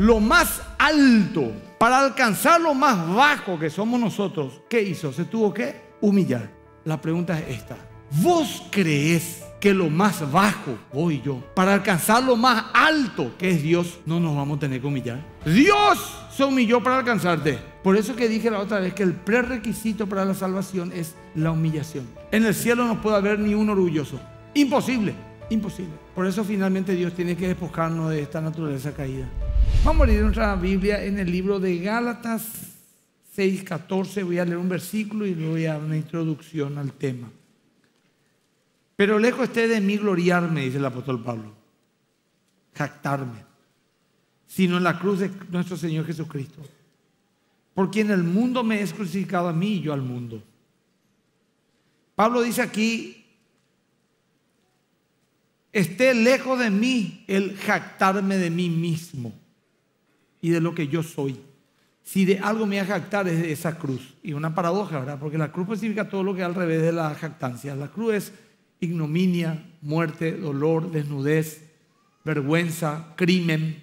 lo más alto para alcanzar lo más bajo que somos nosotros, ¿qué hizo? Se tuvo que humillar. La pregunta es esta. ¿Vos crees que lo más bajo voy yo? Para alcanzar lo más alto que es Dios, no nos vamos a tener que humillar. Dios se humilló para alcanzarte. Por eso que dije la otra vez que el prerequisito para la salvación es la humillación. En el cielo no puede haber ni un orgulloso. Imposible, imposible. Por eso finalmente Dios tiene que despojarnos de esta naturaleza caída. Vamos a leer nuestra Biblia en el libro de Gálatas 6:14. Voy a leer un versículo y le voy a dar una introducción al tema. Pero lejos esté de mí gloriarme, dice el apóstol Pablo, jactarme, sino en la cruz de nuestro Señor Jesucristo, porque en el mundo me es crucificado a mí y yo al mundo. Pablo dice aquí, esté lejos de mí el jactarme de mí mismo y de lo que yo soy. Si de algo me voy a jactar es de esa cruz. Y una paradoja, ¿verdad? Porque la cruz significa todo lo que es al revés de la jactancia. La cruz es ignominia, muerte, dolor, desnudez, vergüenza, crimen,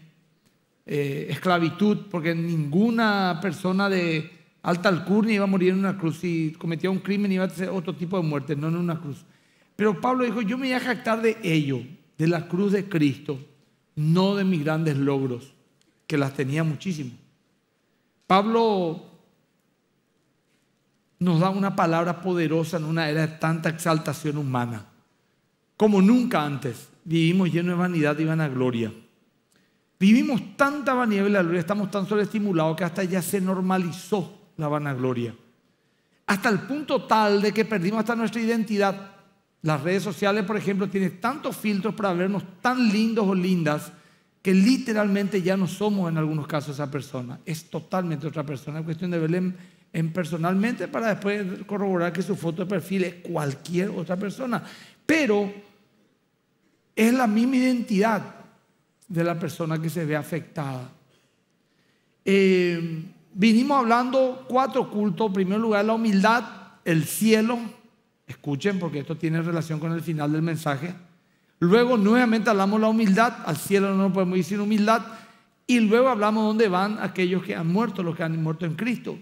eh, esclavitud, porque ninguna persona de alta alcurnia iba a morir en una cruz. Si cometía un crimen iba a ser otro tipo de muerte, no en una cruz. Pero Pablo dijo, yo me voy a jactar de ello, de la cruz de Cristo, no de mis grandes logros que las tenía muchísimo. Pablo nos da una palabra poderosa en una era de tanta exaltación humana. Como nunca antes vivimos llenos de vanidad y vanagloria. Vivimos tanta vanidad y vanagloria, estamos tan sobreestimulados que hasta ya se normalizó la vanagloria. Hasta el punto tal de que perdimos hasta nuestra identidad. Las redes sociales, por ejemplo, tienen tantos filtros para vernos tan lindos o lindas que literalmente ya no somos en algunos casos esa persona, es totalmente otra persona. Es cuestión de verle en, personalmente para después corroborar que su foto de perfil es cualquier otra persona. Pero es la misma identidad de la persona que se ve afectada. Eh, vinimos hablando cuatro cultos. En primer lugar, la humildad, el cielo. Escuchen porque esto tiene relación con el final del mensaje Luego nuevamente hablamos la humildad, al cielo no podemos ir sin humildad. Y luego hablamos dónde van aquellos que han muerto, los que han muerto en Cristo.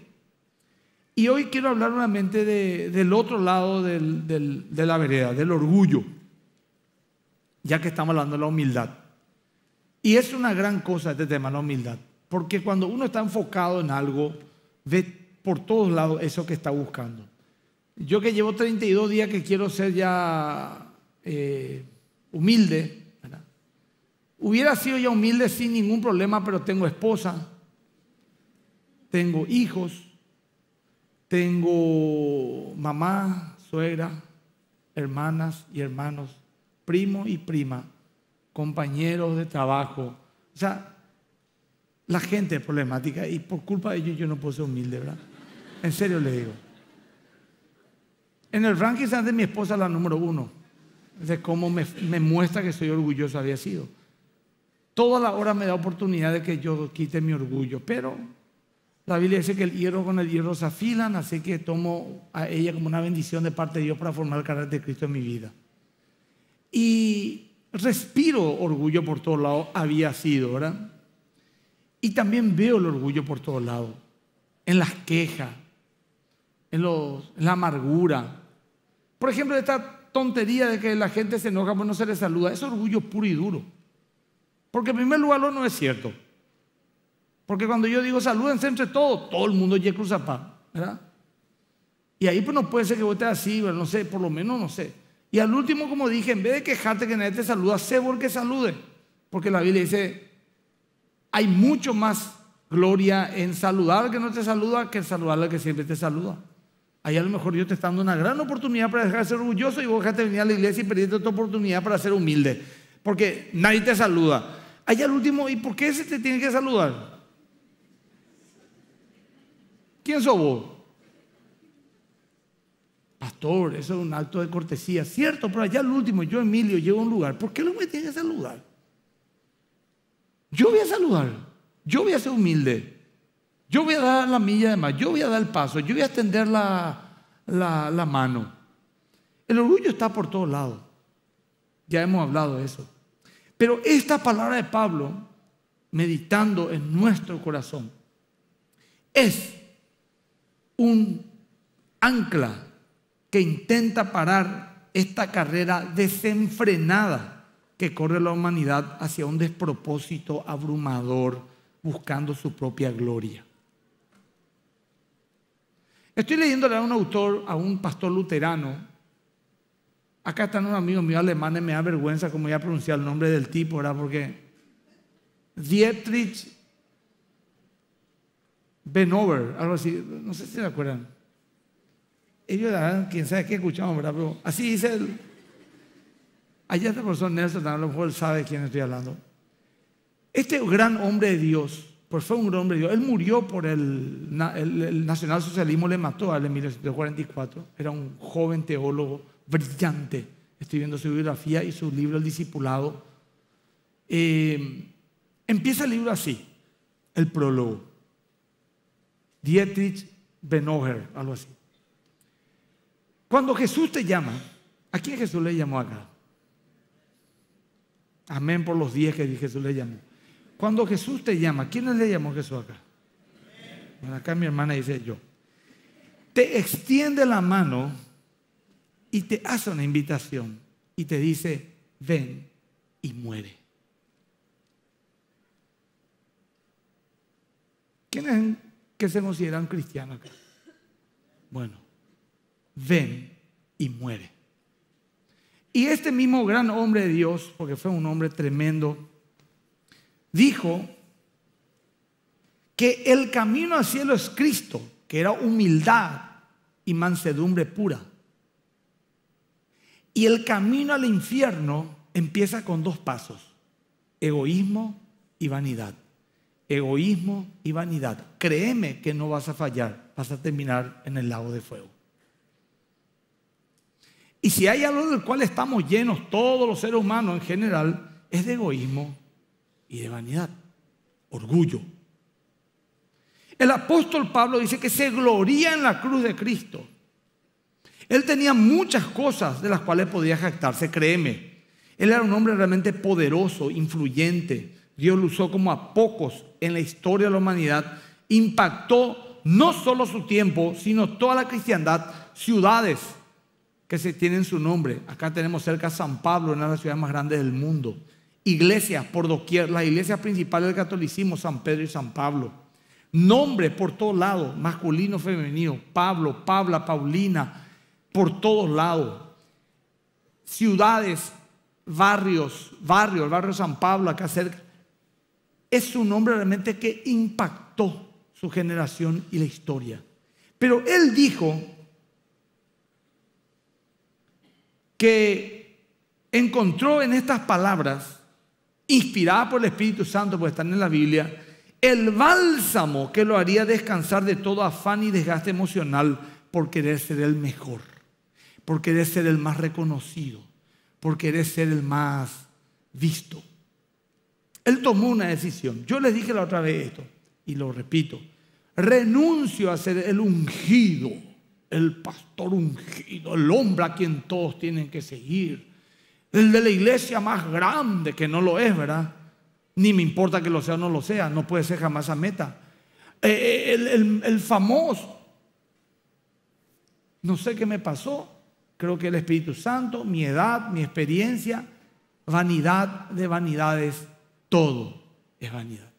Y hoy quiero hablar nuevamente de, del otro lado de la vereda, del orgullo, ya que estamos hablando de la humildad. Y es una gran cosa este tema, la humildad, porque cuando uno está enfocado en algo, ve por todos lados eso que está buscando. Yo que llevo 32 días que quiero ser ya... Eh, humilde. Hubiera sido ya humilde sin ningún problema, pero tengo esposa, tengo hijos, tengo mamá, suegra, hermanas y hermanos, primo y prima, compañeros de trabajo. O sea, la gente es problemática y por culpa de ellos yo no puedo ser humilde, ¿verdad? En serio le digo. En el ranking de mi esposa la número uno de cómo me, muestra que soy orgulloso había sido. Toda la hora me da oportunidad de que yo quite mi orgullo, pero la Biblia dice que el hierro con el hierro se afilan, así que tomo a ella como una bendición de parte de Dios para formar el carácter de Cristo en mi vida. Y respiro orgullo por todos lados, había sido, ¿verdad? Y también veo el orgullo por todos lados, en las quejas, en, los, en la amargura. Por ejemplo, esta tontería de que la gente se enoja porque no se le saluda. Es orgullo puro y duro. Porque en primer lugar no es cierto. Porque cuando yo digo salúdense entre todos, todo el mundo ya cruza pan, ¿verdad? Y ahí pues no puede ser que vos así, pero no sé, por lo menos no sé. Y al último, como dije, en vez de quejarte que nadie te saluda, sé por qué salude. Porque la Biblia dice, hay mucho más gloria en saludar al que no te saluda que en saludar al que siempre te saluda. Allá a lo mejor yo te está dando una gran oportunidad para dejar de ser orgulloso y vos dejaste venir a la iglesia y perdiste tu oportunidad para ser humilde. Porque nadie te saluda. Allá al último, ¿y por qué ese te tiene que saludar? ¿Quién sos vos? Pastor, eso es un acto de cortesía. Cierto, pero allá al último, yo Emilio llego a un lugar. ¿Por qué no me tiene que saludar? Yo voy a saludar. Yo voy a ser humilde. Yo voy a dar la milla de más, yo voy a dar el paso, yo voy a extender la, la mano. El orgullo está por todos lados. Ya hemos hablado de eso. Pero esta palabra de Pablo, meditando en nuestro corazón, es un ancla que intenta parar esta carrera desenfrenada que corre la humanidad hacia un despropósito abrumador buscando su propia gloria. Estoy leyéndole a un autor, a un pastor luterano. Acá están unos amigos míos alemanes, me da vergüenza como ya pronunciar el nombre del tipo, ¿verdad? Porque Dietrich Benover, algo así, no sé si se acuerdan. Ellos, quién sabe qué escuchamos, ¿verdad? Pero así dice él. Allá está el profesor Nelson, a lo mejor él sabe de quién estoy hablando. Este gran hombre de Dios pues fue un hombre Él murió por el, el, nacionalsocialismo, le mató a él en 1944. Era un joven teólogo brillante. Estoy viendo su biografía y su libro El Discipulado. Eh, empieza el libro así, el prólogo. Dietrich Benoher, algo así. Cuando Jesús te llama, ¿a quién Jesús le llamó acá? Amén por los diez que Jesús le llamó. Cuando Jesús te llama, ¿quiénes le llamó Jesús acá? Bueno, acá mi hermana dice yo. Te extiende la mano y te hace una invitación y te dice, ven y muere. ¿Quiénes que se consideran cristianos acá? Bueno, ven y muere. Y este mismo gran hombre de Dios, porque fue un hombre tremendo, dijo que el camino al cielo es Cristo, que era humildad y mansedumbre pura. Y el camino al infierno empieza con dos pasos, egoísmo y vanidad. Egoísmo y vanidad. Créeme que no vas a fallar, vas a terminar en el lago de fuego. Y si hay algo del cual estamos llenos todos los seres humanos en general, es de egoísmo y de vanidad, orgullo. El apóstol Pablo dice que se gloría en la cruz de Cristo. Él tenía muchas cosas de las cuales podía jactarse, créeme. Él era un hombre realmente poderoso, influyente. Dios lo usó como a pocos en la historia de la humanidad. Impactó no solo su tiempo, sino toda la cristiandad, ciudades que se tienen su nombre. Acá tenemos cerca San Pablo, una de las ciudades más grandes del mundo iglesias por doquier, las iglesias principales del catolicismo, San Pedro y San Pablo. Nombre por todos lados, masculino, femenino, Pablo, Pabla, Paulina, por todos lados. Ciudades, barrios, barrio, el barrio San Pablo, acá cerca. Es un nombre realmente que impactó su generación y la historia. Pero él dijo que encontró en estas palabras inspirada por el Espíritu Santo, porque están en la Biblia, el bálsamo que lo haría descansar de todo afán y desgaste emocional por querer ser el mejor, por querer ser el más reconocido, por querer ser el más visto. Él tomó una decisión. Yo les dije la otra vez esto, y lo repito. Renuncio a ser el ungido, el pastor ungido, el hombre a quien todos tienen que seguir el de la iglesia más grande, que no lo es, ¿verdad? Ni me importa que lo sea o no lo sea, no puede ser jamás a meta. Eh, eh, el, el famoso, no sé qué me pasó, creo que el Espíritu Santo, mi edad, mi experiencia, vanidad de vanidades, todo es vanidad.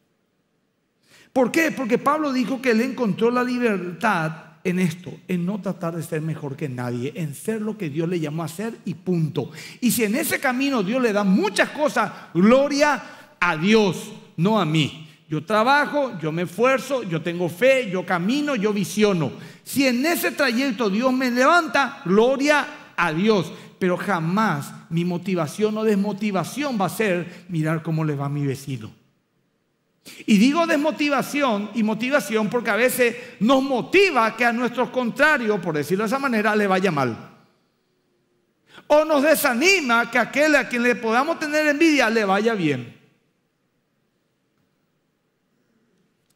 ¿Por qué? Porque Pablo dijo que él encontró la libertad en esto, en no tratar de ser mejor que nadie, en ser lo que Dios le llamó a ser y punto. Y si en ese camino Dios le da muchas cosas, gloria a Dios, no a mí. Yo trabajo, yo me esfuerzo, yo tengo fe, yo camino, yo visiono. Si en ese trayecto Dios me levanta, gloria a Dios. Pero jamás mi motivación o desmotivación va a ser mirar cómo le va a mi vecino y digo desmotivación y motivación porque a veces nos motiva que a nuestro contrario, por decirlo de esa manera, le vaya mal. O nos desanima que aquel a quien le podamos tener envidia le vaya bien.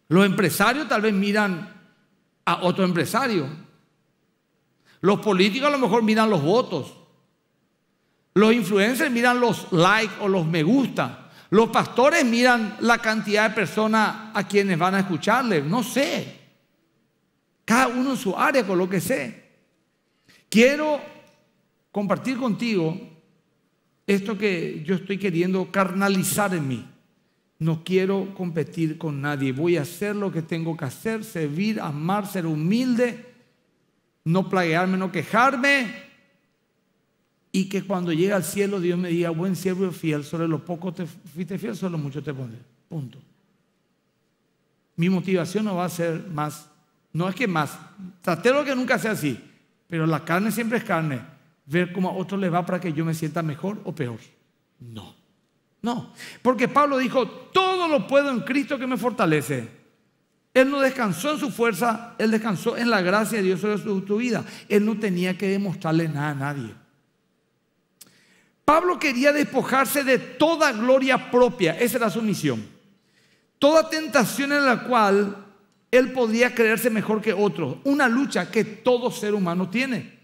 Los empresarios tal vez miran a otro empresario. Los políticos a lo mejor miran los votos. Los influencers miran los likes o los me gusta. Los pastores miran la cantidad de personas a quienes van a escucharle. no sé. Cada uno en su área, con lo que sé. Quiero compartir contigo esto que yo estoy queriendo carnalizar en mí. No quiero competir con nadie. Voy a hacer lo que tengo que hacer, servir, amar, ser humilde, no plaguearme, no quejarme, y que cuando llegue al cielo Dios me diga, buen siervo y fiel, sobre lo poco te fuiste fiel, sobre lo mucho te pondré. Punto. Mi motivación no va a ser más, no es que más, lo que nunca sea así, pero la carne siempre es carne. Ver cómo a otro le va para que yo me sienta mejor o peor. No, no, porque Pablo dijo, todo lo puedo en Cristo que me fortalece. Él no descansó en su fuerza, él descansó en la gracia de Dios sobre tu vida. Él no tenía que demostrarle nada a nadie. Pablo quería despojarse de toda gloria propia, esa era su misión. Toda tentación en la cual él podía creerse mejor que otros, una lucha que todo ser humano tiene.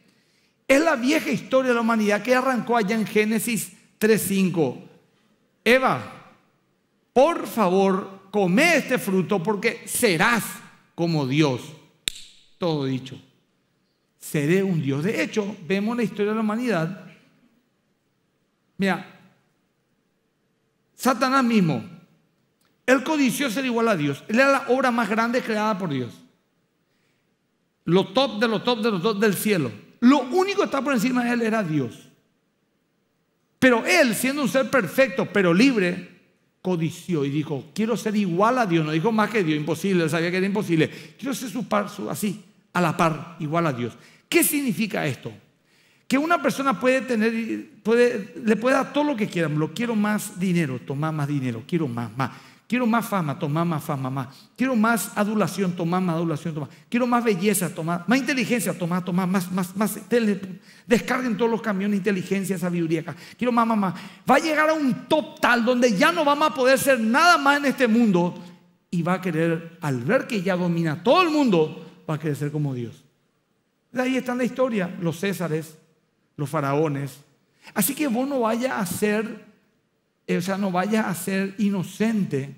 Es la vieja historia de la humanidad que arrancó allá en Génesis 3:5. Eva, por favor, come este fruto porque serás como Dios. Todo dicho. Seré un Dios. De hecho, vemos la historia de la humanidad Mira, Satanás mismo, él codició ser igual a Dios. Él era la obra más grande creada por Dios. Lo top de los top de los top del cielo. Lo único que estaba por encima de él era Dios. Pero él, siendo un ser perfecto, pero libre, codició y dijo, quiero ser igual a Dios. No dijo más que Dios, imposible, él sabía que era imposible. Quiero ser su par, su, así, a la par, igual a Dios. ¿Qué significa esto? que una persona puede tener, puede, le puede dar todo lo que quiera. Lo quiero más dinero, toma más dinero, quiero más, más. Quiero más fama, toma más fama, más. Quiero más adulación, toma más adulación, toma. Quiero más belleza, toma más inteligencia, toma, toma más, más, más. Descarguen todos los camiones, inteligencia, sabiduría. Quiero más, más, más. Va a llegar a un top tal donde ya no vamos a poder ser nada más en este mundo y va a querer, al ver que ya domina todo el mundo, va a querer ser como Dios. ahí está la historia, los Césares, los faraones. Así que vos no vaya a ser, eh, o sea, no vaya a ser inocente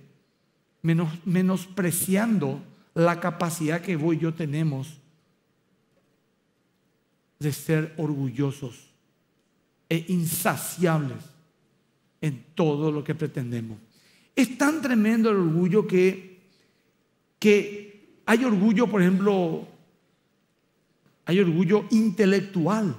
menospreciando la capacidad que vos y yo tenemos de ser orgullosos e insaciables en todo lo que pretendemos. Es tan tremendo el orgullo que, que hay orgullo, por ejemplo, hay orgullo intelectual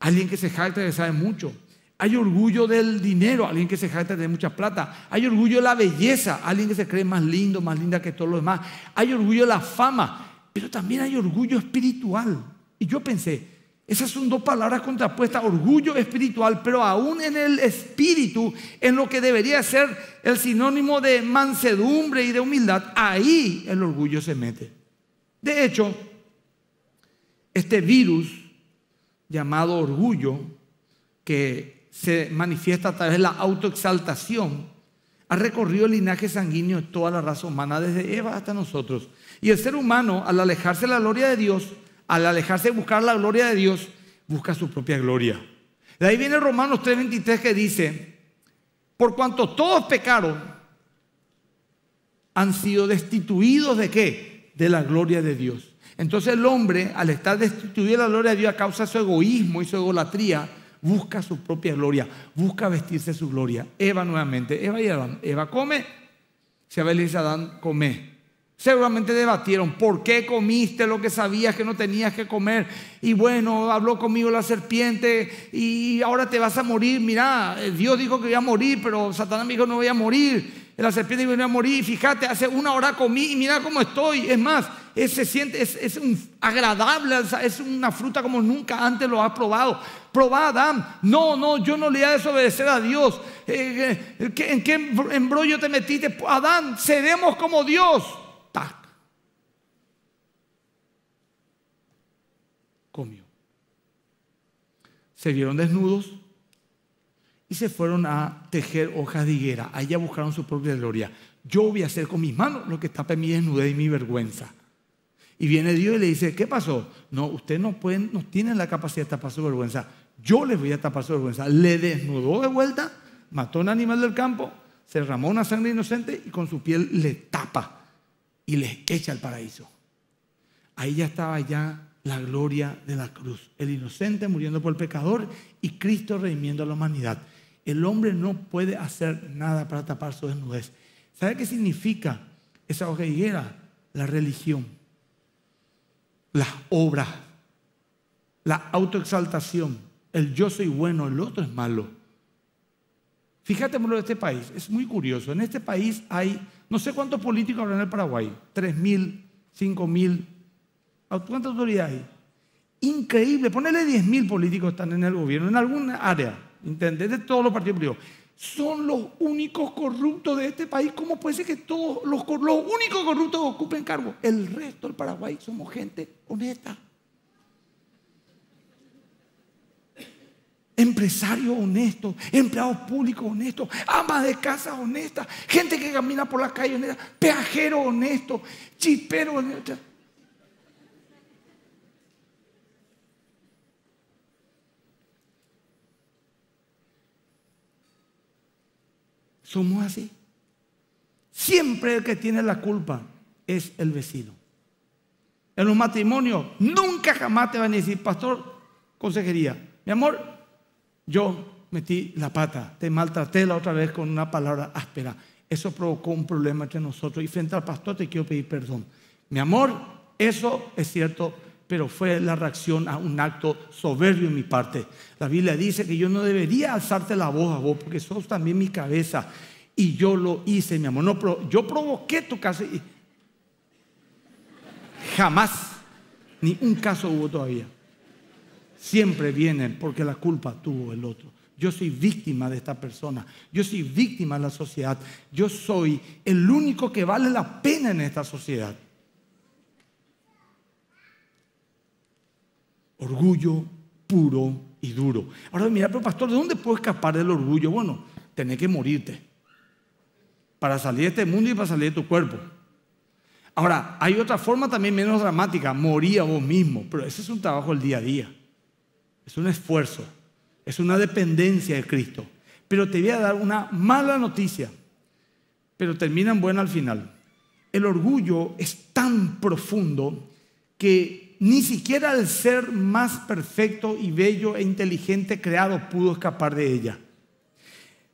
alguien que se jacta que sabe mucho. Hay orgullo del dinero, alguien que se jacta de mucha plata. Hay orgullo de la belleza, alguien que se cree más lindo, más linda que todos los demás. Hay orgullo de la fama, pero también hay orgullo espiritual. Y yo pensé, esas son dos palabras contrapuestas, orgullo espiritual, pero aún en el espíritu, en lo que debería ser el sinónimo de mansedumbre y de humildad, ahí el orgullo se mete. De hecho, este virus llamado orgullo, que se manifiesta a través de la autoexaltación, ha recorrido el linaje sanguíneo de toda la raza humana, desde Eva hasta nosotros. Y el ser humano, al alejarse de la gloria de Dios, al alejarse de buscar la gloria de Dios, busca su propia gloria. De ahí viene Romanos 3:23 que dice, por cuanto todos pecaron, han sido destituidos de qué? De la gloria de Dios. Entonces el hombre, al estar destituido de la gloria de Dios a causa de su egoísmo y su idolatría, busca su propia gloria, busca vestirse su gloria. Eva nuevamente, Eva y Adán, Eva come, se va y dice Adán, come. Seguramente debatieron, ¿por qué comiste lo que sabías que no tenías que comer? Y bueno, habló conmigo la serpiente y ahora te vas a morir. Mira, eh, Dios dijo que iba a morir, pero Satanás me dijo no voy a morir la serpiente viene a morir, y fíjate, hace una hora comí y mira cómo estoy. Es más, es, se siente, es, agradable, es una fruta como nunca antes lo has probado. Probá, Adán. No, no, yo no le voy a desobedecer a Dios. Eh, ¿En qué embrollo te metiste? Adán, seremos como Dios. Comió. Se vieron desnudos y se fueron a tejer hojas de higuera. Allá buscaron su propia gloria. Yo voy a hacer con mis manos lo que tapa mi desnudez y mi vergüenza. Y viene Dios y le dice, ¿qué pasó? No, ustedes no, pueden, no tienen la capacidad de tapar su vergüenza. Yo les voy a tapar su vergüenza. Le desnudó de vuelta, mató un animal del campo, se derramó una sangre inocente y con su piel le tapa y les echa al paraíso. Ahí ya estaba ya la gloria de la cruz. El inocente muriendo por el pecador y Cristo redimiendo a la humanidad el hombre no puede hacer nada para tapar su desnudez. ¿Sabe qué significa esa hoja higuera? La religión, las obras, la autoexaltación, el yo soy bueno, el otro es malo. Fíjate en lo de este país, es muy curioso. En este país hay, no sé cuántos políticos hablan en el Paraguay, 3.000, 5.000, ¿cuánta autoridad hay? Increíble, ponele 10.000 políticos están en el gobierno, en alguna área entendés de todos los partidos políticos, son los únicos corruptos de este país. ¿Cómo puede ser que todos los, únicos corruptos ocupen cargo? El resto del Paraguay somos gente honesta. Empresarios honestos, empleados públicos honestos, amas de casa honestas, gente que camina por la calle honesta, peajeros honestos, chisperos honestos. Somos así. Siempre el que tiene la culpa es el vecino. En un matrimonio nunca jamás te van a decir, pastor, consejería, mi amor, yo metí la pata, te maltraté la otra vez con una palabra áspera. Eso provocó un problema entre nosotros y frente al pastor te quiero pedir perdón. Mi amor, eso es cierto, pero fue la reacción a un acto soberbio en mi parte. La Biblia dice que yo no debería alzarte la voz a vos, porque sos también mi cabeza. Y yo lo hice, mi amor. yo provoqué tu casa. Jamás, ni un caso hubo todavía. Siempre vienen porque la culpa tuvo el otro. Yo soy víctima de esta persona. Yo soy víctima de la sociedad. Yo soy el único que vale la pena en esta sociedad. Orgullo puro y duro. Ahora mira, pero pastor, ¿de dónde puedo escapar del orgullo? Bueno, tenés que morirte para salir de este mundo y para salir de tu cuerpo. Ahora, hay otra forma también menos dramática, morir a vos mismo, pero ese es un trabajo del día a día, es un esfuerzo, es una dependencia de Cristo. Pero te voy a dar una mala noticia, pero terminan buena al final. El orgullo es tan profundo que ni siquiera el ser más perfecto y bello e inteligente creado pudo escapar de ella.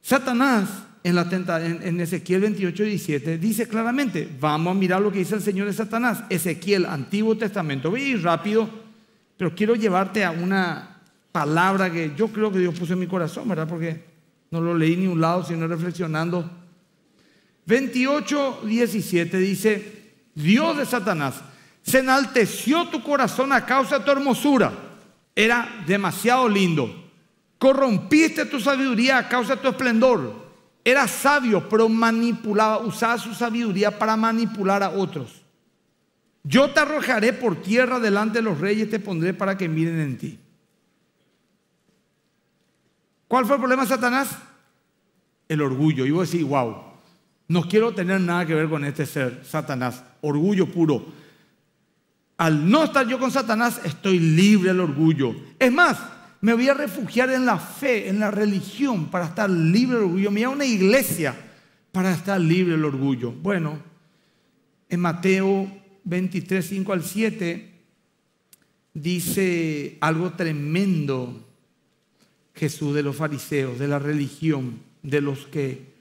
Satanás en, Ezequiel 28, 17 dice claramente, vamos a mirar lo que dice el Señor de Satanás. Ezequiel, Antiguo Testamento. Voy a ir rápido, pero quiero llevarte a una palabra que yo creo que Dios puso en mi corazón, ¿verdad? Porque no lo leí ni un lado, sino reflexionando. 28, 17 dice, Dios de Satanás se enalteció tu corazón a causa de tu hermosura. Era demasiado lindo. Corrompiste tu sabiduría a causa de tu esplendor. Era sabio, pero manipulaba, usaba su sabiduría para manipular a otros. Yo te arrojaré por tierra delante de los reyes, te pondré para que miren en ti. ¿Cuál fue el problema de Satanás? El orgullo. Y vos decís, wow, no quiero tener nada que ver con este ser, Satanás. Orgullo puro al no estar yo con Satanás, estoy libre del orgullo. Es más, me voy a refugiar en la fe, en la religión, para estar libre del orgullo. Me a una iglesia para estar libre del orgullo. Bueno, en Mateo 23, 5 al 7, dice algo tremendo Jesús de los fariseos, de la religión, de los que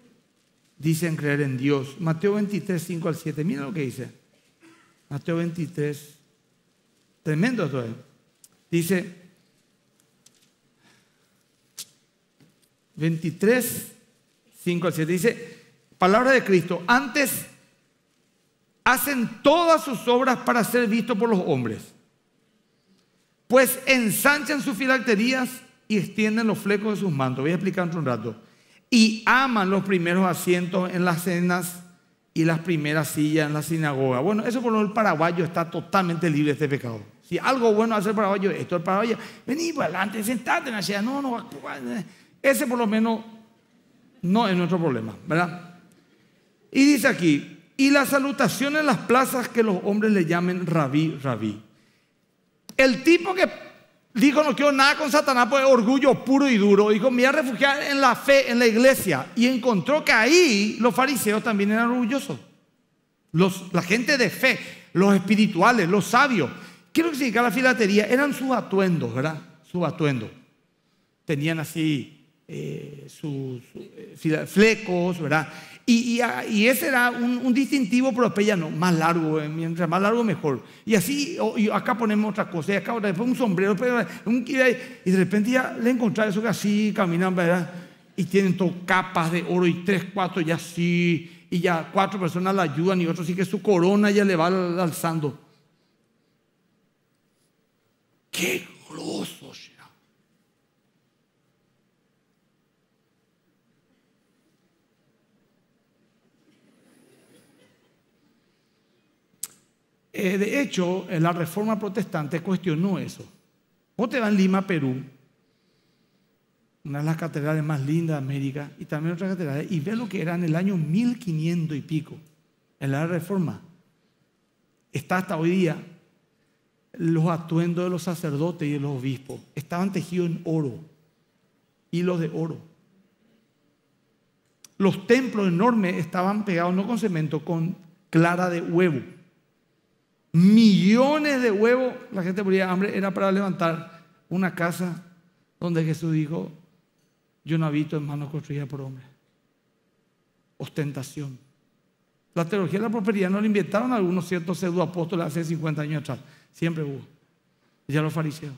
dicen creer en Dios. Mateo 23, 5 al 7, mira lo que dice. Mateo 23, Tremendo todo es, Dice 23, 5 al 7. Dice, palabra de Cristo, antes hacen todas sus obras para ser vistos por los hombres, pues ensanchan sus filacterías y extienden los flecos de sus mantos. Voy a explicar un rato. Y aman los primeros asientos en las cenas y las primeras sillas en la sinagoga. Bueno, eso por lo menos el paraguayo está totalmente libre de este pecado. Si algo bueno hace el paraguayo, esto el paraguayo, vení para adelante, sentate en la No, no, ese por lo menos no es nuestro problema, ¿verdad? Y dice aquí, y la salutación en las plazas que los hombres le llamen rabí, rabí. El tipo que Dijo, no quiero nada con Satanás, pues orgullo puro y duro. Dijo, me voy a refugiar en la fe, en la iglesia. Y encontró que ahí los fariseos también eran orgullosos. Los, la gente de fe, los espirituales, los sabios. Quiero que significa la filatería? Eran sus atuendos, ¿verdad? Sus atuendos. Tenían así eh, sus eh, flecos, ¿verdad? Ah, y, ese era un, un, distintivo no más largo, eh, mientras más largo mejor. Y así, acá ponemos otra cosa, y acá otra, un sombrero, un, y de repente ya le encuentran eso que así caminan, ¿verdad? Y tienen capas de oro y tres, cuatro, ya así, y ya cuatro personas la ayudan y otro sí que su corona ya le va alzando. ¡Qué grosos! Eh, de hecho, la reforma protestante cuestionó eso. Vos te vas en Lima, Perú, una de las catedrales más lindas de América y también otras catedrales, y ve lo que era en el año 1500 y pico, en la reforma. Está hasta hoy día los atuendos de los sacerdotes y de los obispos estaban tejidos en oro, hilos de oro. Los templos enormes estaban pegados no con cemento, con clara de huevo millones de huevos, la gente moría de hambre, era para levantar una casa donde Jesús dijo, yo no habito en manos construidas por hombres. Ostentación. La teología de la prosperidad no la inventaron algunos ciertos pseudoapóstoles hace 50 años atrás. Siempre hubo. Ya los fariseos.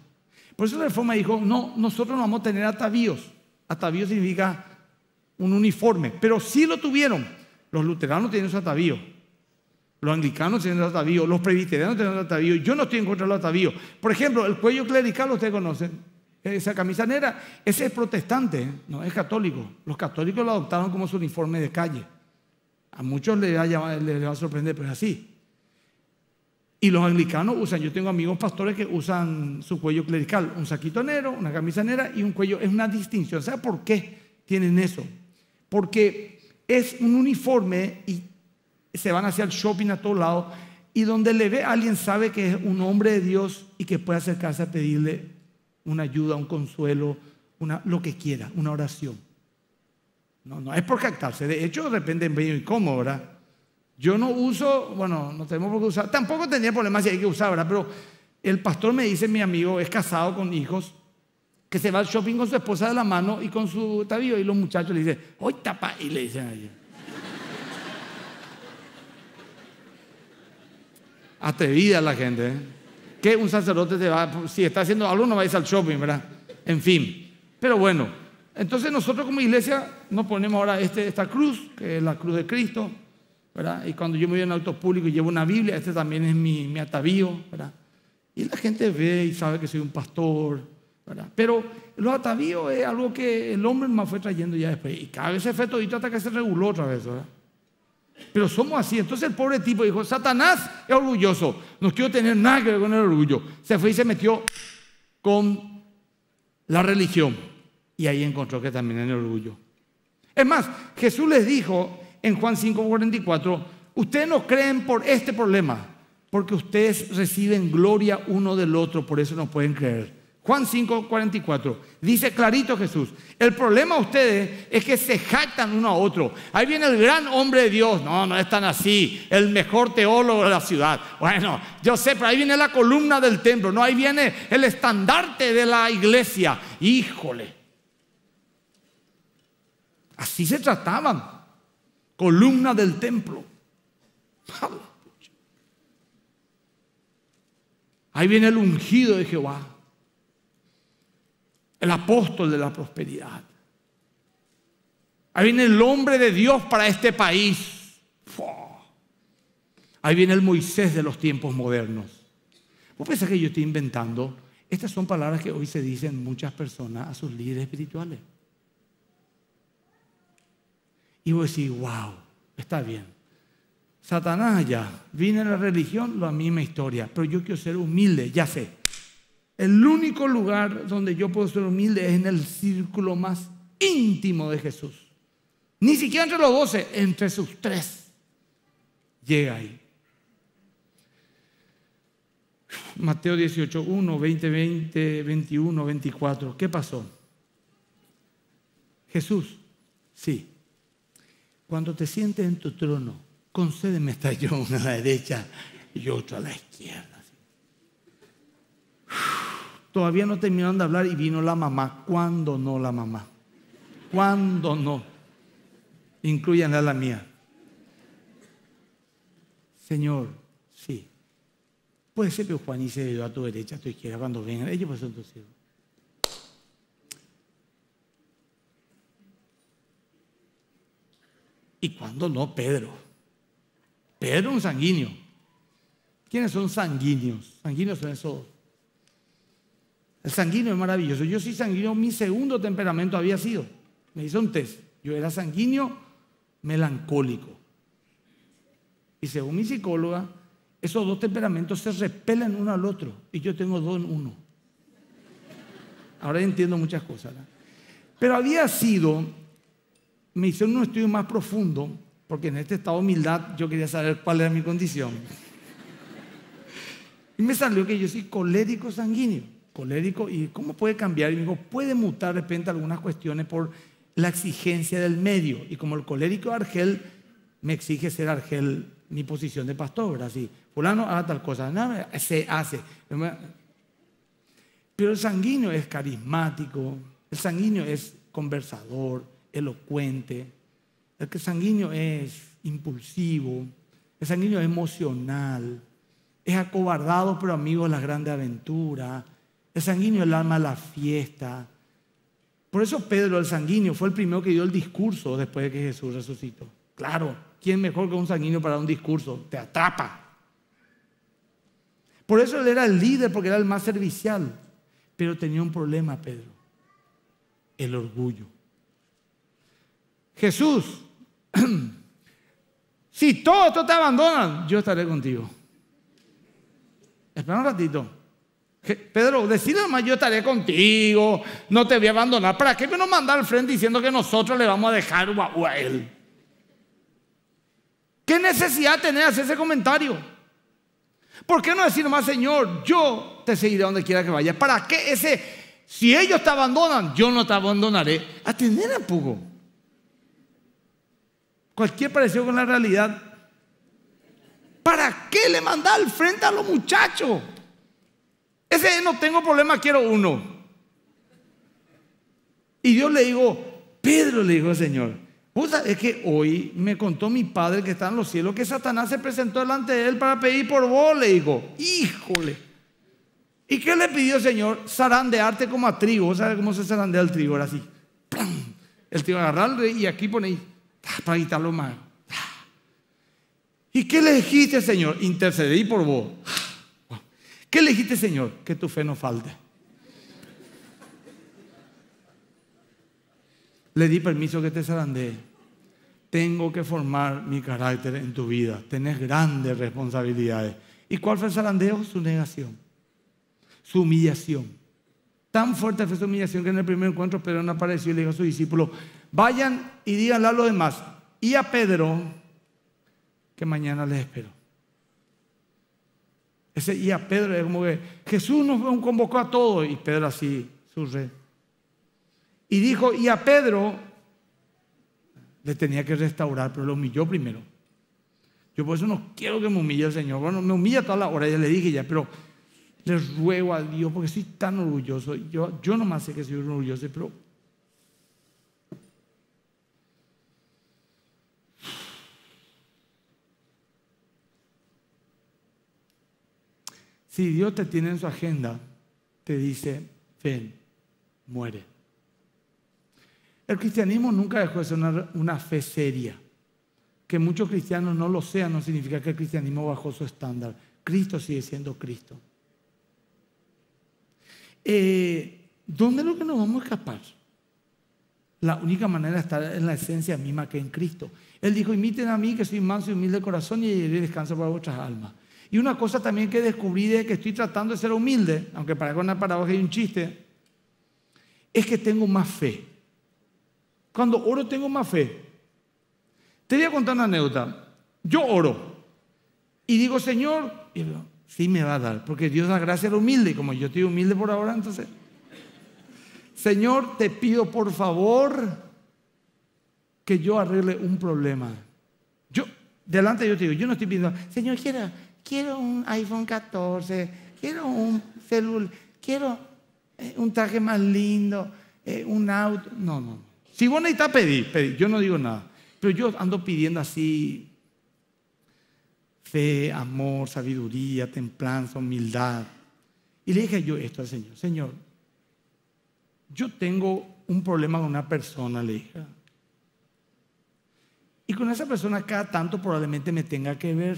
Por eso la reforma dijo, no, nosotros no vamos a tener atavíos. Atavíos significa un uniforme, pero sí lo tuvieron. Los luteranos tienen su atavío. Los anglicanos tienen el atavío, los presbiterianos tienen el atavío. Yo no estoy en contra del atavío. Por ejemplo, el cuello clerical, ustedes conocen. Esa camisa negra, ese es protestante, no es católico. Los católicos lo adoptaron como su uniforme de calle. A muchos les va, a sorprender, pero es así. Y los anglicanos usan, yo tengo amigos pastores que usan su cuello clerical, un saquito negro, una camisa negra y un cuello. Es una distinción. ¿Sabe por qué tienen eso? Porque es un uniforme y se van hacia el shopping a todos lados y donde le ve alguien sabe que es un hombre de Dios y que puede acercarse a pedirle una ayuda, un consuelo, una, lo que quiera, una oración. No, no es por captarse. De hecho, de repente en y ¿cómo ¿verdad? Yo no uso, bueno, no tenemos por qué usar. Tampoco tendría problemas si hay que usar, ¿verdad? Pero el pastor me dice, mi amigo, es casado con hijos, que se va al shopping con su esposa de la mano y con su tabío Y los muchachos le dicen, hoy tapa. Y le dicen a ella. Atrevida la gente. ¿eh? Que un sacerdote te va, si está haciendo algo, no va a al shopping, ¿verdad? En fin. Pero bueno, entonces nosotros como iglesia nos ponemos ahora este, esta cruz, que es la cruz de Cristo, ¿verdad? Y cuando yo me voy en autos públicos y llevo una Biblia, este también es mi, atavío, ¿verdad? Y la gente ve y sabe que soy un pastor, ¿verdad? Pero los atavíos es algo que el hombre más fue trayendo ya después. Y cada vez se fue y hasta que se reguló otra vez, ¿verdad? Pero somos así. Entonces el pobre tipo dijo, Satanás es orgulloso, no quiero tener nada que ver con el orgullo. Se fue y se metió con la religión. Y ahí encontró que también era orgullo. Es más, Jesús les dijo en Juan 5:44, ustedes no creen por este problema, porque ustedes reciben gloria uno del otro, por eso no pueden creer. Juan 5, 44. Dice clarito Jesús, el problema ustedes es que se jactan uno a otro. Ahí viene el gran hombre de Dios. No, no es tan así. El mejor teólogo de la ciudad. Bueno, yo sé, pero ahí viene la columna del templo. No, ahí viene el estandarte de la iglesia. Híjole. Así se trataban. Columna del templo. Ahí viene el ungido de Jehová el apóstol de la prosperidad. Ahí viene el hombre de Dios para este país. Ahí viene el Moisés de los tiempos modernos. ¿Vos pensás que yo estoy inventando? Estas son palabras que hoy se dicen muchas personas a sus líderes espirituales. Y vos decís, wow, está bien. Satanás ya, vine a la religión, la misma historia, pero yo quiero ser humilde, ya sé. El único lugar donde yo puedo ser humilde es en el círculo más íntimo de Jesús. Ni siquiera entre los doce, entre sus tres. Llega ahí. Mateo 18, 1, 20, 20, 21, 24. ¿Qué pasó? Jesús, sí. Cuando te sientes en tu trono, concédeme esta yo una a la derecha y otra a la izquierda. Todavía no terminaron de hablar y vino la mamá. ¿Cuándo no la mamá? ¿Cuándo no? Incluyan a la mía. Señor, sí. Puede ser que Juan y se dio a tu derecha, a tu izquierda, cuando vengan. Ellos pues son tus hijos. ¿Y cuándo no, Pedro? Pedro un sanguíneo. ¿Quiénes son sanguíneos? Sanguíneos son esos el sanguíneo es maravilloso. Yo soy sanguíneo, mi segundo temperamento había sido. Me hizo un test. Yo era sanguíneo melancólico. Y según mi psicóloga, esos dos temperamentos se repelen uno al otro. Y yo tengo dos en uno. Ahora entiendo muchas cosas. Pero había sido, me hizo un estudio más profundo, porque en este estado de humildad yo quería saber cuál era mi condición. Y me salió que yo soy colérico sanguíneo colérico. ¿Y cómo puede cambiar? Y puede mutar de repente algunas cuestiones por la exigencia del medio. Y como el colérico Argel me exige ser Argel mi posición de pastor, Así, fulano haga tal cosa, nada, se hace. Pero el sanguíneo es carismático, el sanguíneo es conversador, elocuente, el sanguíneo es impulsivo, el sanguíneo es emocional, es acobardado pero amigo de las grandes aventuras, el sanguíneo el alma la fiesta. Por eso Pedro el sanguíneo fue el primero que dio el discurso después de que Jesús resucitó. Claro, ¿quién mejor que un sanguíneo para un discurso? Te atrapa. Por eso él era el líder, porque era el más servicial. Pero tenía un problema, Pedro. El orgullo. Jesús, si todos te abandonan, yo estaré contigo. Espera un ratito. Pedro, decirle más yo estaré contigo, no te voy a abandonar. ¿Para qué me mandar al frente diciendo que nosotros le vamos a dejar a él? ¿Qué necesidad tenés de hacer ese comentario? ¿Por qué no decir más, Señor, yo te seguiré donde quiera que vayas? ¿Para qué ese, si ellos te abandonan, yo no te abandonaré? Atender a Pugo. Cualquier parecido con la realidad. ¿Para qué le manda al frente a los muchachos? Ese no tengo problema, quiero uno. Y Dios le digo, Pedro le dijo al Señor, vos sabés que hoy me contó mi padre que está en los cielos que Satanás se presentó delante de él para pedir por vos, le digo, híjole. ¿Y qué le pidió el Señor? Zarandearte como a trigo, ¿sabes cómo se zarandea el trigo? Era así. El trigo agarrarle y aquí ponéis para quitarlo más. ¿Y qué le dijiste, Señor? Intercedí por vos. ¿Qué le dijiste, Señor? Que tu fe no falte. Le di permiso que te zarandee. Tengo que formar mi carácter en tu vida. Tenés grandes responsabilidades. ¿Y cuál fue el zarandeo? Su negación. Su humillación. Tan fuerte fue su humillación que en el primer encuentro Pedro no apareció y le dijo a su discípulo, vayan y díganle a los demás y a Pedro que mañana les espero. Ese y a Pedro como que Jesús nos convocó a todos y Pedro así surre. Y dijo, y a Pedro le tenía que restaurar, pero lo humilló primero. Yo por eso no quiero que me humille el Señor. Bueno, me humilla toda la hora, ya le dije ya, pero le ruego a Dios porque soy tan orgulloso. Yo, yo nomás sé que soy orgulloso, pero Si Dios te tiene en su agenda, te dice, fe, muere. El cristianismo nunca dejó de sonar una, fe seria. Que muchos cristianos no lo sean no significa que el cristianismo bajó su estándar. Cristo sigue siendo Cristo. Eh, ¿Dónde es lo que nos vamos a escapar? La única manera es estar en la esencia misma que en Cristo. Él dijo, imiten a mí que soy manso y humilde corazón y descanso para vuestras almas. Y una cosa también que descubrí de que estoy tratando de ser humilde, aunque para una paradoja y un chiste, es que tengo más fe. Cuando oro tengo más fe. Te voy a contar una anécdota. Yo oro y digo, Señor, y sí me va a dar, porque Dios da gracia al humilde, como yo estoy humilde por ahora, entonces, Señor, te pido por favor que yo arregle un problema. Yo, delante yo te digo, yo no estoy pidiendo, Señor, quiera quiero un iPhone 14, quiero un celular, quiero eh, un traje más lindo, eh, un auto. No, no. Si vos necesitas pedir, pedir, yo no digo nada. Pero yo ando pidiendo así fe, amor, sabiduría, templanza, humildad. Y le dije yo esto al Señor, Señor, yo tengo un problema con una persona, le dije. Y con esa persona cada tanto probablemente me tenga que ver.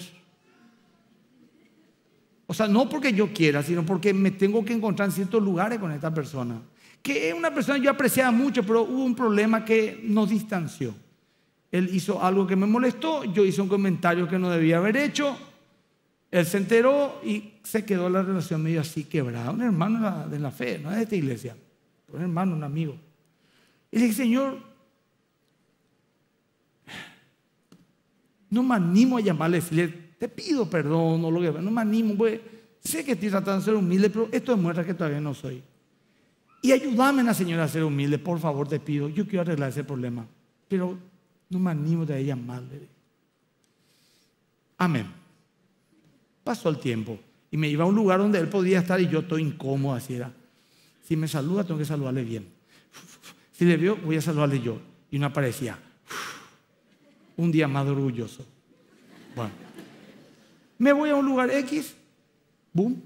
O sea, no porque yo quiera, sino porque me tengo que encontrar en ciertos lugares con esta persona. Que es una persona que yo apreciaba mucho, pero hubo un problema que nos distanció. Él hizo algo que me molestó, yo hice un comentario que no debía haber hecho, él se enteró y se quedó la relación medio así quebrada. Un hermano de la fe, no es de esta iglesia, un hermano, un amigo. Y dije, Señor, no me animo a llamarle, decirle, te pido perdón o lo que no me animo, sé que estoy tratando de ser humilde, pero esto demuestra que todavía no soy. Y ayúdame a la señora a ser humilde, por favor, te pido. Yo quiero arreglar ese problema, pero no me animo de ella madre. Amén. Pasó el tiempo y me iba a un lugar donde él podía estar y yo estoy incómodo, así era. Si me saluda, tengo que saludarle bien. Si le veo, voy a saludarle yo. Y no aparecía. Un día más orgulloso. Bueno. Me voy a un lugar X, boom,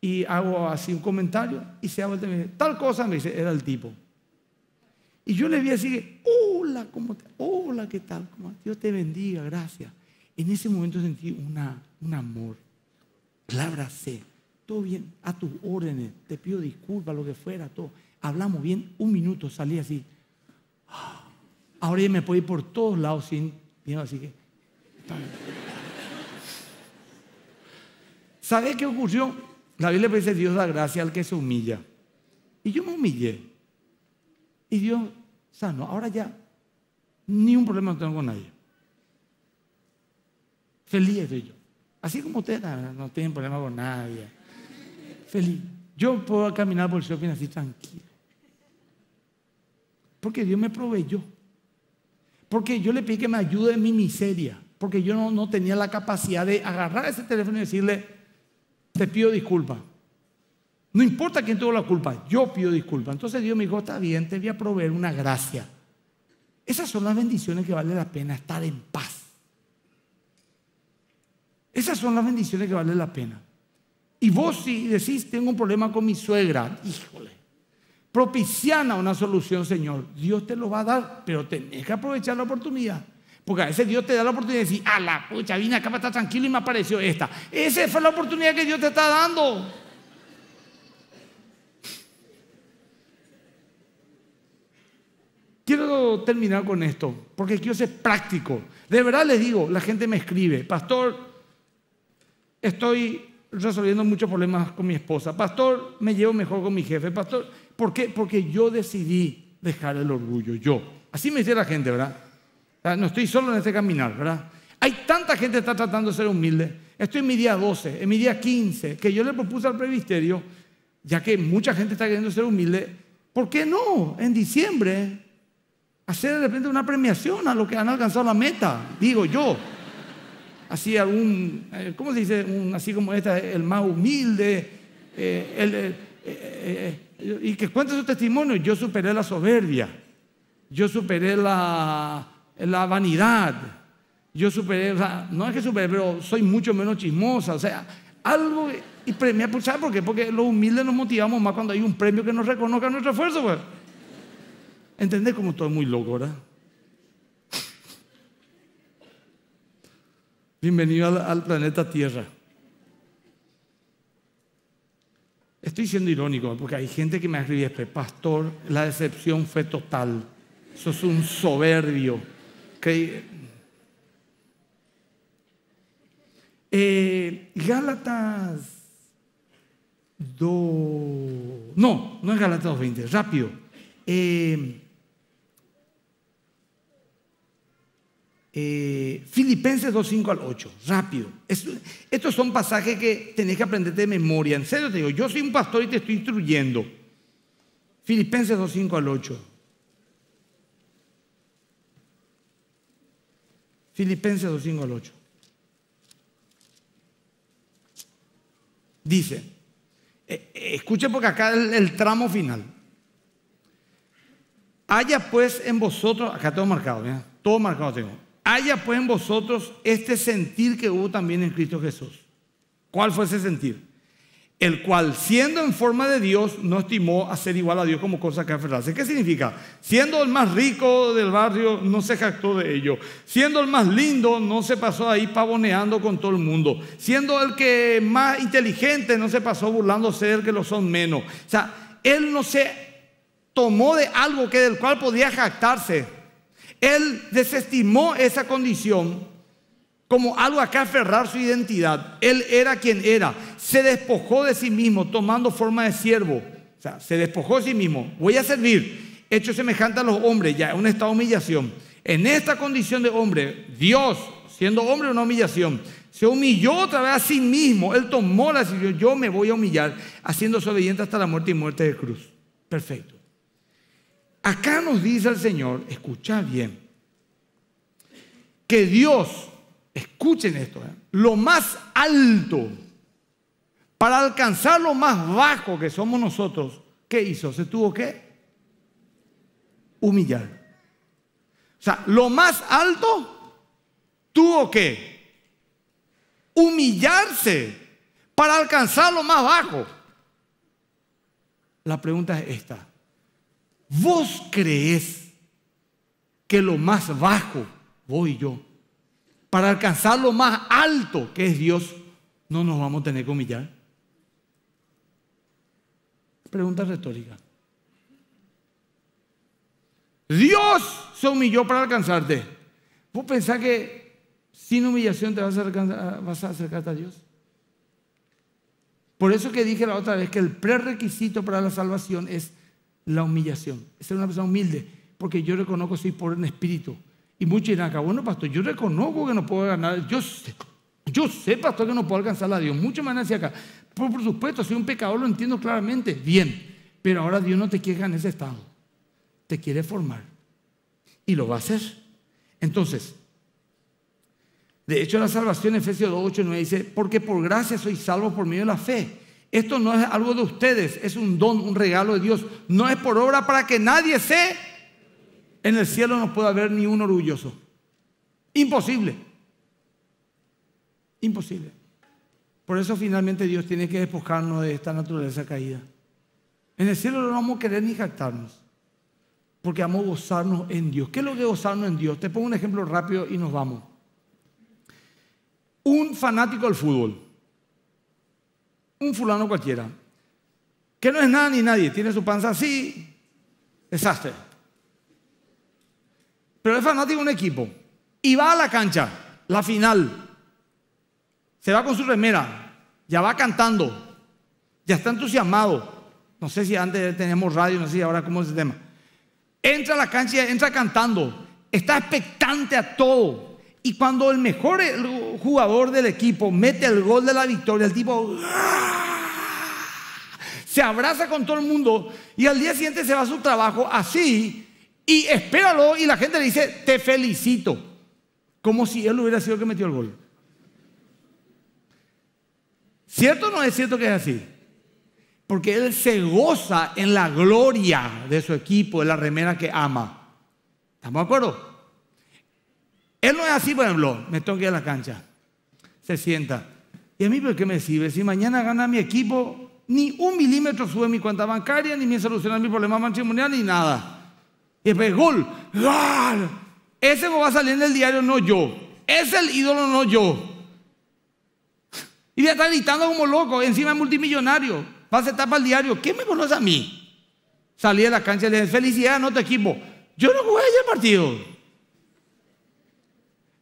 y hago así un comentario y se vuelta y me tal cosa, me dice, era el tipo. Y yo le vi así, hola, ¿cómo te, hola, ¿qué tal? ¿Cómo? Dios te bendiga, gracias. En ese momento sentí una, un amor. Palabra C, todo bien, a tus órdenes, te pido disculpas, lo que fuera, todo. Hablamos bien, un minuto, salí así. Ahora ya me puedo ir por todos lados sin miedo, así que... ¿Sabe qué ocurrió? La Biblia dice, Dios da gracia al que se humilla. Y yo me humillé. Y Dios sano. Ahora ya ni un problema tengo con nadie. Feliz soy yo. Así como ustedes ah, no tienen problema con nadie. Feliz. Yo puedo caminar por el shopping así tranquilo. Porque Dios me proveyó. Porque yo le pedí que me ayude en mi miseria. Porque yo no tenía la capacidad de agarrar ese teléfono y decirle, te pido disculpa. No importa quién tuvo la culpa, yo pido disculpa. Entonces Dios me dijo, está bien, te voy a proveer una gracia. Esas son las bendiciones que vale la pena estar en paz. Esas son las bendiciones que vale la pena. Y vos si decís, tengo un problema con mi suegra, híjole, propiciana una solución, Señor. Dios te lo va a dar, pero tenés que aprovechar la oportunidad. Porque a veces Dios te da la oportunidad de decir, a la pucha, vine acá para estar tranquilo y me apareció esta. Esa fue la oportunidad que Dios te está dando. Quiero terminar con esto, porque quiero ser práctico. De verdad les digo, la gente me escribe, pastor, estoy resolviendo muchos problemas con mi esposa, pastor, me llevo mejor con mi jefe, pastor, ¿por qué? Porque yo decidí dejar el orgullo, yo. Así me dice la gente, ¿verdad? Ah, no estoy solo en este caminar, ¿verdad? Hay tanta gente que está tratando de ser humilde. Estoy en mi día 12, en mi día 15, que yo le propuse al presbiterio, ya que mucha gente está queriendo ser humilde, ¿por qué no en diciembre hacer de repente una premiación a los que han alcanzado la meta? Digo yo. Así algún, eh, ¿cómo se dice? así como esta, el más humilde, eh, eh, y que cuente su testimonio. Yo superé la soberbia, yo superé la la vanidad. Yo superé, o sea, no es que superé, pero soy mucho menos chismosa, o sea, algo y premia ¿sabes por qué? Porque los humildes nos motivamos más cuando hay un premio que nos reconozca nuestro esfuerzo, pues. ¿Entendés cómo todo es muy loco, verdad? Bienvenido al, planeta Tierra. Estoy siendo irónico porque hay gente que me escribe, pastor, la decepción fue total. eso es un soberbio. Eh, Gálatas 2. No, no es Gálatas 2.20, rápido. Eh, eh, Filipenses 2.5 al 8, rápido. estos son pasajes que tenés que aprender de memoria. En serio te digo, yo soy un pastor y te estoy instruyendo. Filipenses 2.5 al 8. Filipenses 25 al 8. Dice, eh, eh, escuche porque acá el, tramo final. Haya pues en vosotros, acá todo marcado, todo marcado tengo. Haya pues en vosotros este sentir que hubo también en Cristo Jesús. ¿Cuál fue ese sentir? el cual siendo en forma de Dios no estimó hacer ser igual a Dios como cosa que aferrarse. ¿Qué significa? Siendo el más rico del barrio no se jactó de ello. Siendo el más lindo no se pasó ahí pavoneando con todo el mundo. Siendo el que más inteligente no se pasó burlándose del que lo son menos. O sea, él no se tomó de algo que del cual podía jactarse. Él desestimó esa condición como algo acá aferrar su identidad. Él era quien era, se despojó de sí mismo tomando forma de siervo. O sea, se despojó de sí mismo. Voy a servir, hecho semejante a los hombres, ya estado de humillación. En esta condición de hombre, Dios, siendo hombre, una humillación. Se humilló otra vez a sí mismo. Él tomó la decisión, yo me voy a humillar, haciéndose obediente hasta la muerte y muerte de cruz. Perfecto. Acá nos dice el Señor, escucha bien, que Dios escuchen esto, ¿eh? lo más alto, para alcanzar lo más bajo que somos nosotros, ¿qué hizo? Se tuvo que humillar. O sea, lo más alto tuvo que humillarse para alcanzar lo más bajo. La pregunta es esta. ¿Vos crees que lo más bajo voy yo para alcanzar lo más alto que es Dios, no nos vamos a tener que humillar. Pregunta retórica. Dios se humilló para alcanzarte. ¿Vos pensás que sin humillación te vas a, alcanzar, vas a acercarte a Dios? Por eso que dije la otra vez que el prerequisito para la salvación es la humillación. Es ser una persona humilde, porque yo reconozco que soy por en espíritu. Y muchos dirán acá, bueno, pastor, yo reconozco que no puedo ganar, yo sé, yo sé, pastor, que no puedo alcanzar a Dios. Muchos más hacia acá. Por, supuesto, soy un pecador, lo entiendo claramente, bien. Pero ahora Dios no te quiere en ese estado, te quiere formar. Y lo va a hacer. Entonces, de hecho, la salvación en Efesios 2, 8 9 dice, porque por gracia soy salvo por medio de la fe. Esto no es algo de ustedes, es un don, un regalo de Dios. No es por obra para que nadie se en el cielo no puede haber ni un orgulloso. Imposible. Imposible. Por eso finalmente Dios tiene que despojarnos de esta naturaleza caída. En el cielo no vamos a querer ni jactarnos, porque vamos a gozarnos en Dios. ¿Qué es lo que es gozarnos en Dios? Te pongo un ejemplo rápido y nos vamos. Un fanático del fútbol, un fulano cualquiera, que no es nada ni nadie, tiene su panza así, desastre pero es fanático de un equipo y va a la cancha, la final, se va con su remera, ya va cantando, ya está entusiasmado. No sé si antes teníamos radio, no sé si ahora cómo es el tema. Entra a la cancha, entra cantando, está expectante a todo. Y cuando el mejor jugador del equipo mete el gol de la victoria, el tipo ¡ah! se abraza con todo el mundo y al día siguiente se va a su trabajo así y espéralo y la gente le dice, te felicito. Como si él hubiera sido el que metió el gol. ¿Cierto o no es cierto que es así? Porque él se goza en la gloria de su equipo, de la remera que ama. ¿Estamos de acuerdo? Él no es así, por ejemplo, me tengo a la cancha. Se sienta. ¿Y a mí por qué me sirve? Si mañana gana mi equipo, ni un milímetro sube mi cuenta bancaria, ni me soluciona mi problema matrimonial, ni nada. Y después, gol. ¡Gol! Ese va a salir en el diario, no yo. Es el ídolo, no yo. Y ya está gritando como loco. Encima multimillonario. Va a aceptar para el diario. ¿Quién me conoce a mí? Salí de la cancha y le dije, felicidad, no te equipo. Yo no jugué ese el partido.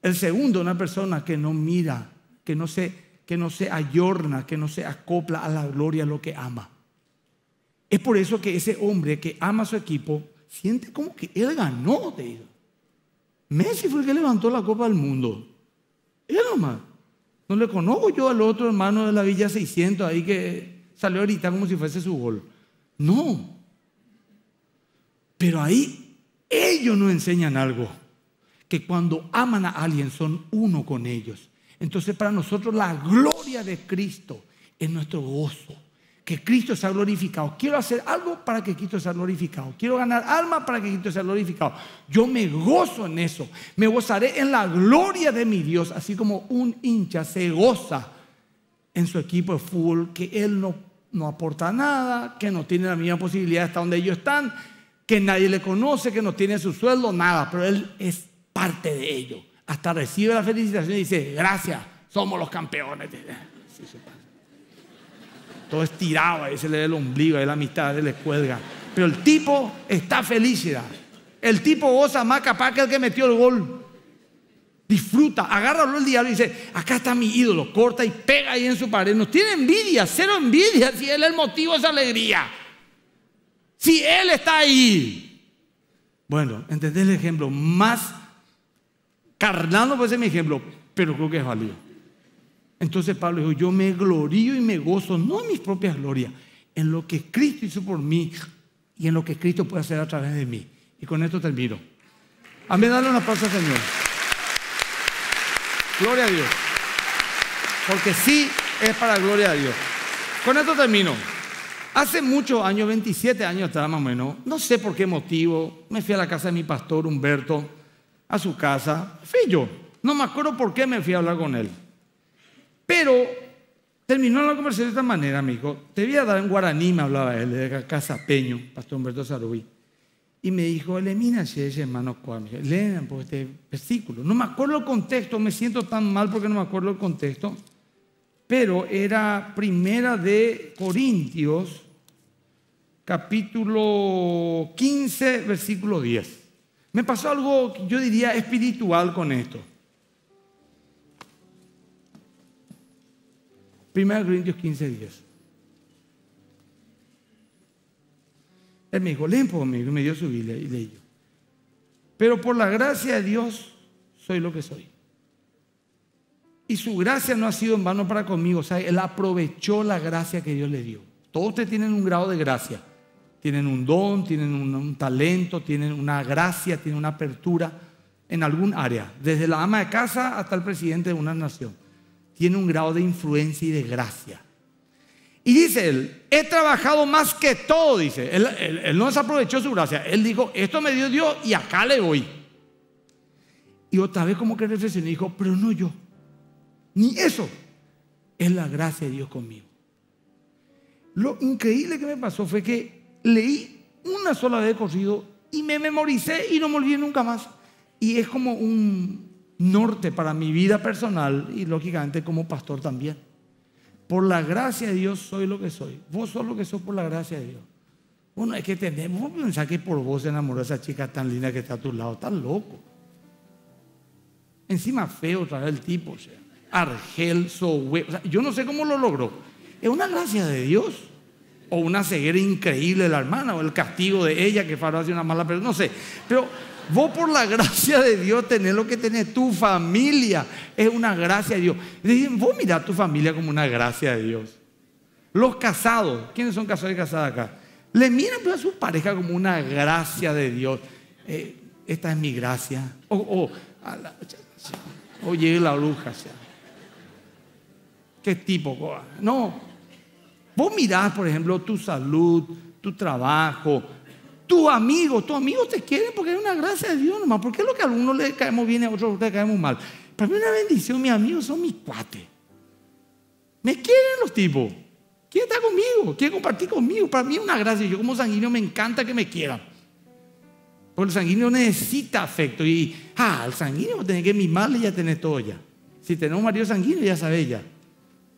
El segundo, una persona que no mira, que no que no se ayorna, que no se acopla a la gloria, a lo que ama. Es por eso que ese hombre que ama a su equipo siente como que él ganó de digo. Messi fue el que levantó la Copa del Mundo. Él nomás. No le conozco yo al otro hermano de la Villa 600 ahí que salió ahorita como si fuese su gol. No. Pero ahí ellos nos enseñan algo. Que cuando aman a alguien son uno con ellos. Entonces para nosotros la gloria de Cristo es nuestro gozo que Cristo sea glorificado. Quiero hacer algo para que Cristo sea glorificado. Quiero ganar alma para que Cristo sea glorificado. Yo me gozo en eso. Me gozaré en la gloria de mi Dios, así como un hincha se goza en su equipo de fútbol, que él no, no aporta nada, que no tiene la misma posibilidad hasta donde ellos están, que nadie le conoce, que no tiene su sueldo, nada, pero él es parte de ello. Hasta recibe la felicitación y dice, gracias, somos los campeones. Sí, sí, Estiraba, estirado, ahí se le ve el ombligo, ahí la mitad se le cuelga. Pero el tipo está felicidad. El tipo goza más capaz que el que metió el gol. Disfruta, agárralo el diablo y dice, acá está mi ídolo, corta y pega ahí en su pared. No tiene envidia, cero envidia, si él es el motivo de esa alegría. Si él está ahí. Bueno, entender el ejemplo, más carnal no puede ser mi ejemplo, pero creo que es válido. Entonces Pablo dijo, yo me glorío y me gozo, no en mis propias glorias, en lo que Cristo hizo por mí y en lo que Cristo puede hacer a través de mí. Y con esto termino. Amén, dale una pausa, Señor. Gloria a Dios. Porque sí es para la gloria de Dios. Con esto termino. Hace muchos años, 27 años atrás más o menos, no sé por qué motivo, me fui a la casa de mi pastor Humberto, a su casa, fui yo. No me acuerdo por qué me fui a hablar con él. Pero terminó la conversación de esta manera, amigo. Te voy a dar un guaraní, me hablaba él, de Casapeño, Pastor Humberto Zarubí. Y me dijo, elimina si ese hermano lean por pues, este versículo. No me acuerdo el contexto, me siento tan mal porque no me acuerdo el contexto. Pero era primera de Corintios, capítulo 15, versículo 10. Me pasó algo, yo diría, espiritual con esto. 1 Corintios 15, días. Él me dijo, leen conmigo, me dio su Biblia y leí yo. Pero por la gracia de Dios soy lo que soy. Y su gracia no ha sido en vano para conmigo. O sea, él aprovechó la gracia que Dios le dio. Todos ustedes tienen un grado de gracia. Tienen un don, tienen un talento, tienen una gracia, tienen una apertura en algún área. Desde la ama de casa hasta el presidente de una nación tiene un grado de influencia y de gracia. Y dice él, he trabajado más que todo, dice. Él, no desaprovechó su gracia. Él dijo, esto me dio Dios y acá le voy. Y otra vez como que reflexionó y dijo, pero no yo. Ni eso. Es la gracia de Dios conmigo. Lo increíble que me pasó fue que leí una sola vez corrido y me memoricé y no me olvidé nunca más. Y es como un, norte para mi vida personal y lógicamente como pastor también. Por la gracia de Dios soy lo que soy. Vos sos lo que sos por la gracia de Dios. Bueno, es que tenemos, pensar que por vos se enamoró esa chica tan linda que está a tu lado, tan loco. Encima feo trae el tipo, o sea, Argel, o yo no sé cómo lo logró. Es una gracia de Dios. O una ceguera increíble de la hermana, o el castigo de ella que Faro hace una mala persona, no sé. Pero Vos por la gracia de Dios tenés lo que tenés. Tu familia es una gracia de Dios. Dicen, vos mirá tu familia como una gracia de Dios. Los casados, ¿quiénes son casados y casadas acá? Le miran a su pareja como una gracia de Dios. Eh, esta es mi gracia. O oh, oh, oh, llegue la bruja. ¿Qué tipo? No. Vos mirás, por ejemplo, tu salud, tu trabajo, tu amigo, tu amigo te quiere porque es una gracia de Dios nomás. ¿Por qué es lo que a uno le caemos bien y a otros le caemos mal? Para mí una bendición, mis amigos son mis cuates. Me quieren los tipos. ¿Quién está conmigo? quieren compartir conmigo? Para mí es una gracia. Yo como sanguíneo me encanta que me quieran. Porque el sanguíneo necesita afecto. Y, ah, el sanguíneo tiene que mimarle y ya tiene todo ya. Si tenemos un marido sanguíneo, ya sabe ya.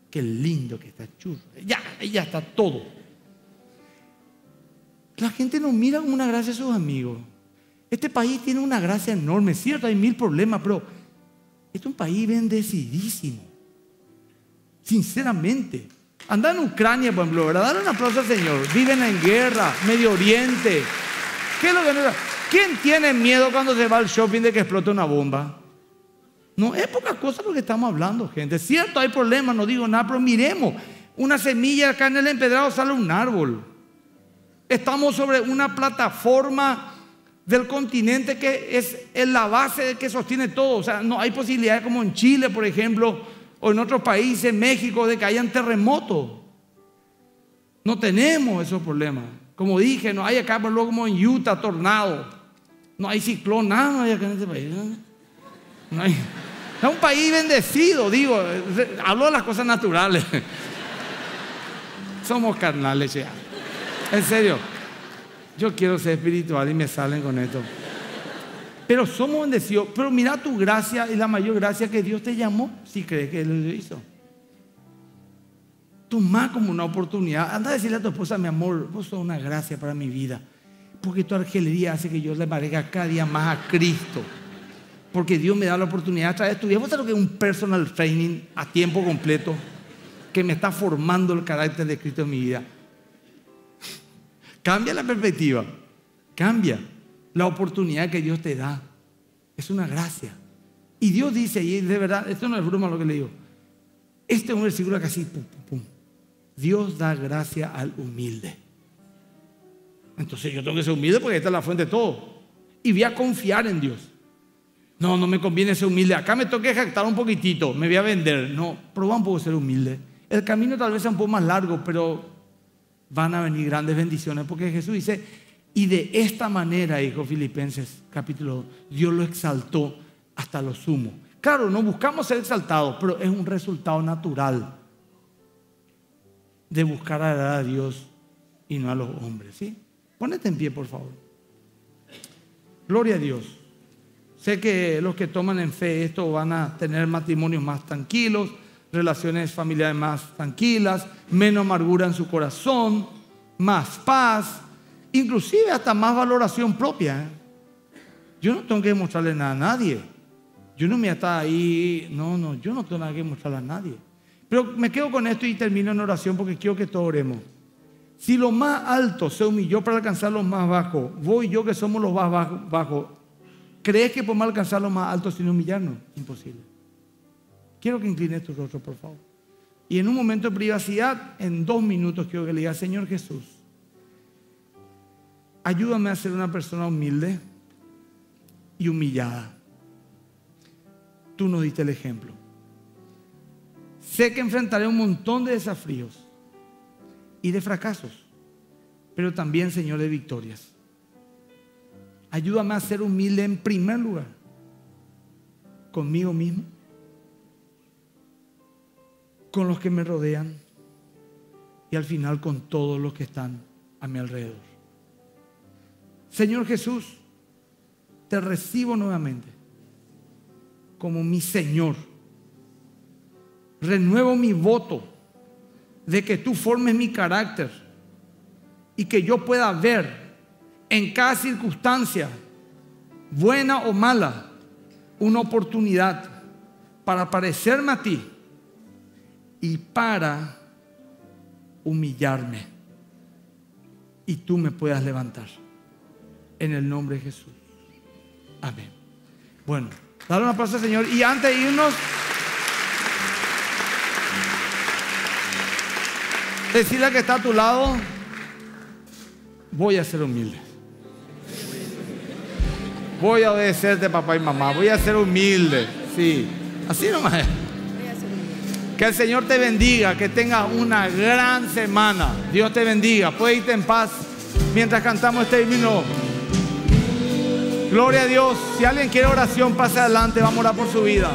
Qué lindo que está churro. Ya, ella está todo. La gente no mira con una gracia a sus amigos. Este país tiene una gracia enorme, cierto, hay mil problemas, pero este es un país bendecidísimo. Sinceramente. Anda en Ucrania, por ejemplo, ¿verdad? Dale un aplauso al Señor. Viven en guerra, Medio Oriente. ¿Qué lo ¿Quién tiene miedo cuando se va al shopping de que explote una bomba? No es poca cosa lo que estamos hablando, gente. Cierto, hay problemas, no digo nada, pero miremos. Una semilla acá en el empedrado sale un árbol. Estamos sobre una plataforma del continente que es la base que sostiene todo. O sea, no hay posibilidades como en Chile, por ejemplo, o en otros países, México, de que hayan terremotos. No tenemos esos problemas. Como dije, no hay acá, por luego como en Utah, tornado. No hay ciclón, nada no hay acá en este país. Es un país bendecido, digo. Eh, hablo de las cosas naturales. Somos carnales ya. En serio. Yo quiero ser espiritual y me salen con esto. Pero somos bendecidos. Pero mira tu gracia y la mayor gracia que Dios te llamó si crees que Él lo hizo. Toma como una oportunidad. Anda a decirle a tu esposa, mi amor, vos sos una gracia para mi vida. Porque tu argelería hace que yo le parezca cada día más a Cristo. Porque Dios me da la oportunidad a través de tu vida. ¿Vos sabés lo que es un personal training a tiempo completo? Que me está formando el carácter de Cristo en mi vida. Cambia la perspectiva, cambia la oportunidad que Dios te da. Es una gracia. Y Dios dice, y de verdad, esto no es broma lo que le digo. Este es un versículo así, pum, pum, pum. Dios da gracia al humilde. Entonces yo tengo que ser humilde porque esta es la fuente de todo. Y voy a confiar en Dios. No, no me conviene ser humilde. Acá me toque jactar un poquitito, me voy a vender. No, proba un poco ser humilde. El camino tal vez sea un poco más largo, pero van a venir grandes bendiciones, porque Jesús dice, y de esta manera, hijo Filipenses capítulo 2, Dios lo exaltó hasta lo sumo. Claro, no buscamos ser exaltados, pero es un resultado natural de buscar a Dios y no a los hombres. ¿sí? Ponete en pie, por favor. Gloria a Dios. Sé que los que toman en fe esto van a tener matrimonios más tranquilos relaciones familiares más tranquilas, menos amargura en su corazón, más paz, inclusive hasta más valoración propia. ¿eh? Yo no tengo que mostrarle nada a nadie. Yo no me está ahí, no, no, yo no tengo nada que mostrarle a nadie. Pero me quedo con esto y termino en oración porque quiero que todos oremos. Si lo más alto se humilló para alcanzar los más bajos, voy yo que somos los más bajos, ¿crees que podemos alcanzar lo más altos sin humillarnos? Imposible. Quiero que inclines tu rostro, por favor. Y en un momento de privacidad, en dos minutos, quiero que le diga, Señor Jesús, ayúdame a ser una persona humilde y humillada. Tú nos diste el ejemplo. Sé que enfrentaré un montón de desafíos y de fracasos, pero también, Señor, de victorias. Ayúdame a ser humilde en primer lugar, conmigo mismo con los que me rodean y al final con todos los que están a mi alrededor. Señor Jesús, te recibo nuevamente como mi Señor. Renuevo mi voto de que tú formes mi carácter y que yo pueda ver en cada circunstancia, buena o mala, una oportunidad para parecerme a ti y para humillarme y tú me puedas levantar. En el nombre de Jesús. Amén. Bueno, dale una aplauso al Señor. Y antes de irnos, decirle que está a tu lado, voy a ser humilde. Voy a obedecerte papá y mamá, voy a ser humilde. Sí, así nomás. Que el Señor te bendiga, que tengas una gran semana. Dios te bendiga. Puede irte en paz mientras cantamos este himno. Gloria a Dios. Si alguien quiere oración, pase adelante. Vamos a orar por su vida.